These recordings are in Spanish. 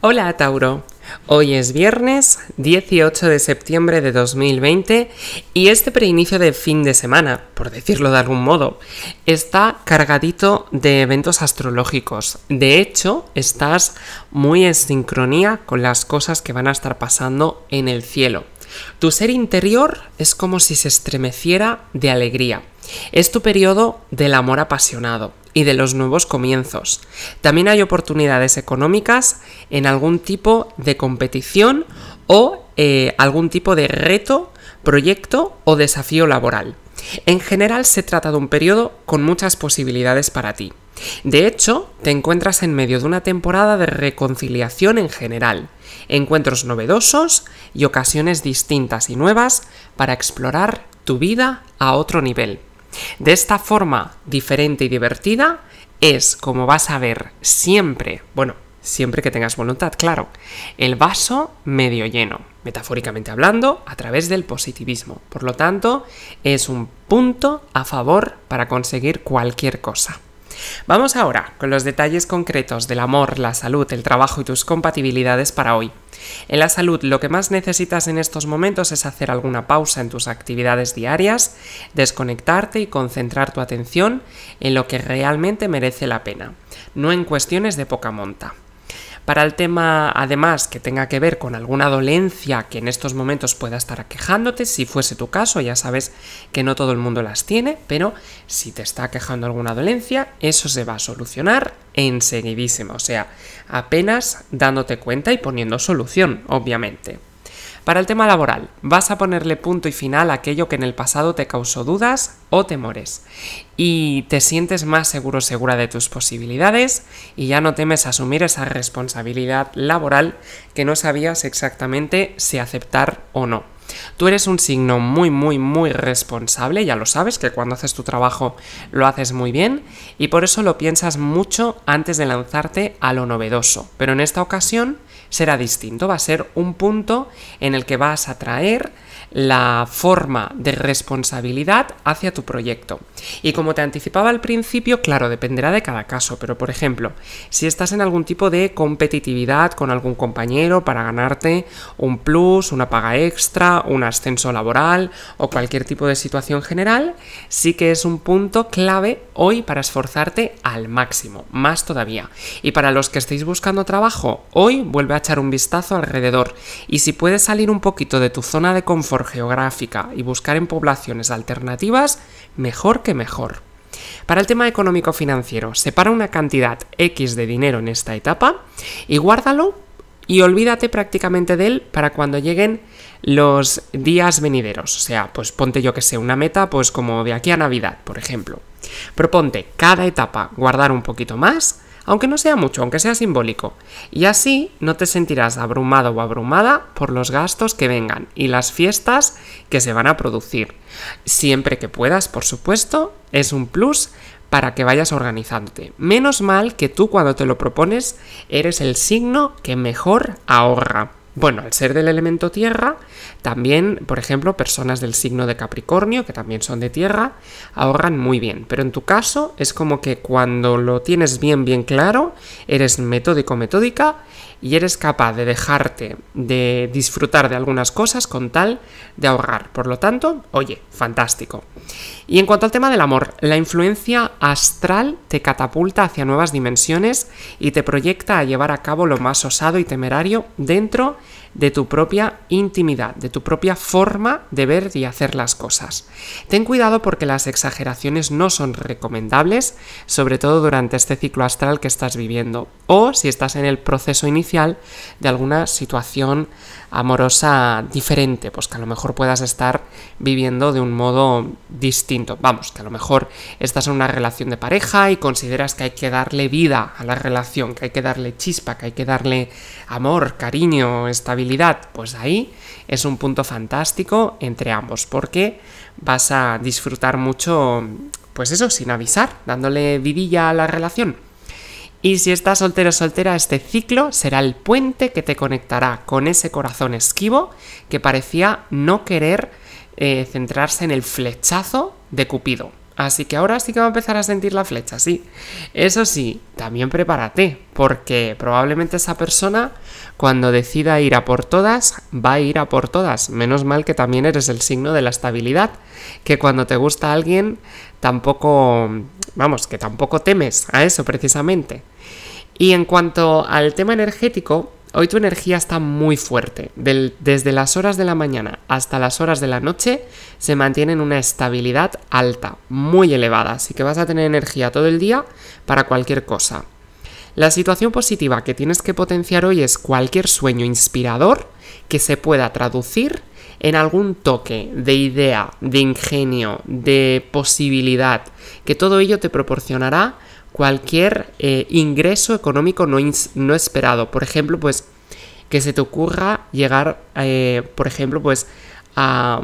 Hola Tauro, hoy es viernes 18 de septiembre de 2020 y este preinicio de fin de semana, por decirlo de algún modo, está cargadito de eventos astrológicos. De hecho, estás muy en sincronía con las cosas que van a estar pasando en el cielo. Tu ser interior es como si se estremeciera de alegría. Es tu periodo del amor apasionado y de los nuevos comienzos. También hay oportunidades económicas en algún tipo de competición o eh, algún tipo de reto, proyecto o desafío laboral. En general se trata de un periodo con muchas posibilidades para ti. De hecho, te encuentras en medio de una temporada de reconciliación en general, encuentros novedosos y ocasiones distintas y nuevas para explorar tu vida a otro nivel. De esta forma diferente y divertida es como vas a ver siempre, bueno, siempre que tengas voluntad, claro, el vaso medio lleno, metafóricamente hablando, a través del positivismo. Por lo tanto, es un punto a favor para conseguir cualquier cosa. Vamos ahora con los detalles concretos del amor, la salud, el trabajo y tus compatibilidades para hoy. En la salud lo que más necesitas en estos momentos es hacer alguna pausa en tus actividades diarias, desconectarte y concentrar tu atención en lo que realmente merece la pena, no en cuestiones de poca monta. Para el tema, además, que tenga que ver con alguna dolencia que en estos momentos pueda estar aquejándote, si fuese tu caso, ya sabes que no todo el mundo las tiene, pero si te está aquejando alguna dolencia, eso se va a solucionar enseguidísimo, o sea, apenas dándote cuenta y poniendo solución, obviamente. Para el tema laboral, vas a ponerle punto y final a aquello que en el pasado te causó dudas o temores y te sientes más seguro segura de tus posibilidades y ya no temes asumir esa responsabilidad laboral que no sabías exactamente si aceptar o no. Tú eres un signo muy, muy, muy responsable, ya lo sabes, que cuando haces tu trabajo lo haces muy bien y por eso lo piensas mucho antes de lanzarte a lo novedoso. Pero en esta ocasión será distinto, va a ser un punto en el que vas a traer la forma de responsabilidad hacia tu proyecto. Y como te anticipaba al principio, claro, dependerá de cada caso, pero por ejemplo, si estás en algún tipo de competitividad con algún compañero para ganarte un plus, una paga extra, un ascenso laboral o cualquier tipo de situación general, sí que es un punto clave hoy para esforzarte al máximo, más todavía. Y para los que estéis buscando trabajo, hoy vuelve a echar un vistazo alrededor y si puedes salir un poquito de tu zona de confort geográfica y buscar en poblaciones alternativas, mejor que mejor. Para el tema económico financiero, separa una cantidad X de dinero en esta etapa y guárdalo y olvídate prácticamente de él para cuando lleguen los días venideros. O sea, pues ponte yo que sé, una meta, pues como de aquí a Navidad, por ejemplo. Proponte cada etapa guardar un poquito más aunque no sea mucho, aunque sea simbólico. Y así no te sentirás abrumado o abrumada por los gastos que vengan y las fiestas que se van a producir. Siempre que puedas, por supuesto, es un plus para que vayas organizándote. Menos mal que tú cuando te lo propones eres el signo que mejor ahorra. Bueno, al ser del elemento tierra, también, por ejemplo, personas del signo de Capricornio, que también son de tierra, ahorran muy bien. Pero en tu caso es como que cuando lo tienes bien, bien claro, eres metódico, metódica y eres capaz de dejarte de disfrutar de algunas cosas con tal de ahorrar. Por lo tanto, oye, fantástico. Y en cuanto al tema del amor, la influencia astral te catapulta hacia nuevas dimensiones y te proyecta a llevar a cabo lo más osado y temerario dentro de tu propia intimidad, de tu propia forma de ver y hacer las cosas. Ten cuidado porque las exageraciones no son recomendables, sobre todo durante este ciclo astral que estás viviendo, o si estás en el proceso inicial de alguna situación amorosa diferente, pues que a lo mejor puedas estar viviendo de un modo distinto. Vamos, que a lo mejor estás en una relación de pareja y consideras que hay que darle vida a la relación, que hay que darle chispa, que hay que darle amor, cariño, estabilidad, pues ahí es un punto fantástico entre ambos, porque vas a disfrutar mucho, pues eso, sin avisar, dándole vidilla a la relación. Y si estás soltero o soltera, este ciclo será el puente que te conectará con ese corazón esquivo que parecía no querer eh, centrarse en el flechazo de Cupido. Así que ahora sí que va a empezar a sentir la flecha, sí. Eso sí, también prepárate, porque probablemente esa persona, cuando decida ir a por todas, va a ir a por todas. Menos mal que también eres el signo de la estabilidad, que cuando te gusta alguien, tampoco, vamos, que tampoco temes a eso precisamente. Y en cuanto al tema energético, Hoy tu energía está muy fuerte. desde las horas de la mañana hasta las horas de la noche se mantiene en una estabilidad alta, muy elevada. Así que vas a tener energía todo el día para cualquier cosa. La situación positiva que tienes que potenciar hoy es cualquier sueño inspirador que se pueda traducir en algún toque de idea, de ingenio, de posibilidad, que todo ello te proporcionará cualquier eh, ingreso económico no, no, esperado. Por ejemplo, pues que se te ocurra llegar, eh, por ejemplo, pues a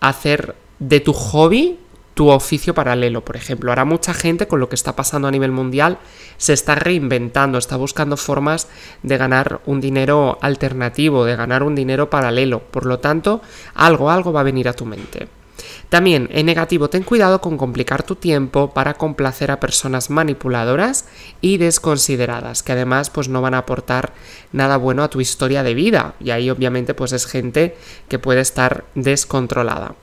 hacer de tu hobby tu oficio paralelo, por ejemplo. Ahora mucha gente con lo que está pasando a nivel mundial se está reinventando, está buscando formas de ganar un dinero alternativo, de ganar un dinero paralelo. Por lo tanto, algo, algo va a venir a tu mente. También en negativo, ten cuidado con complicar tu tiempo para complacer a personas manipuladoras y desconsideradas, que además pues no van a aportar nada bueno a tu historia de vida. Y ahí obviamente pues es gente que puede estar descontrolada.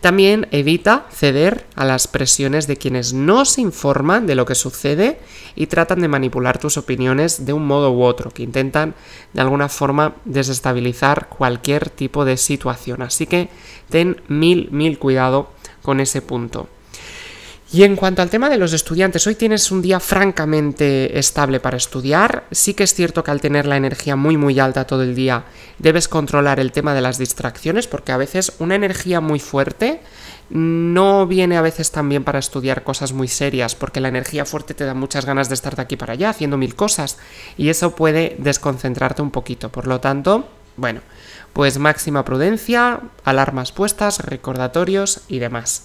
También evita ceder a las presiones de quienes no se informan de lo que sucede y tratan de manipular tus opiniones de un modo u otro, que intentan de alguna forma desestabilizar cualquier tipo de situación. Así que ten mil, mil cuidado con ese punto. Y en cuanto al tema de los estudiantes, hoy tienes un día francamente estable para estudiar. Sí que es cierto que al tener la energía muy muy alta todo el día, debes controlar el tema de las distracciones porque a veces una energía muy fuerte no viene a veces también para estudiar cosas muy serias porque la energía fuerte te da muchas ganas de estar de aquí para allá haciendo mil cosas y eso puede desconcentrarte un poquito. Por lo tanto, bueno, pues máxima prudencia, alarmas puestas, recordatorios y demás.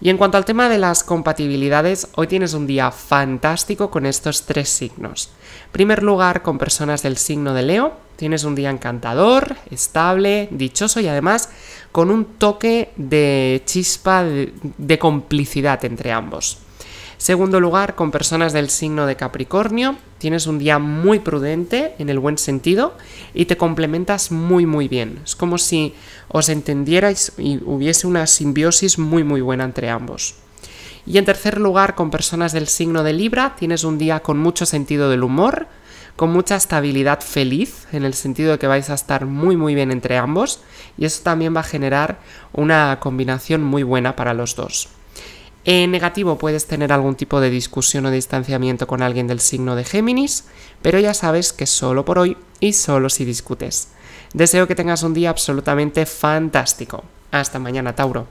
Y en cuanto al tema de las compatibilidades, hoy tienes un día fantástico con estos tres signos. En primer lugar, con personas del signo de Leo, tienes un día encantador, estable, dichoso y además con un toque de chispa de, de complicidad entre ambos. Segundo lugar, con personas del signo de Capricornio, tienes un día muy prudente en el buen sentido y te complementas muy muy bien. Es como si os entendierais y hubiese una simbiosis muy muy buena entre ambos. Y en tercer lugar, con personas del signo de Libra, tienes un día con mucho sentido del humor, con mucha estabilidad feliz, en el sentido de que vais a estar muy muy bien entre ambos, y eso también va a generar una combinación muy buena para los dos. En negativo puedes tener algún tipo de discusión o distanciamiento con alguien del signo de Géminis, pero ya sabes que solo por hoy y solo si discutes. Deseo que tengas un día absolutamente fantástico. Hasta mañana, Tauro.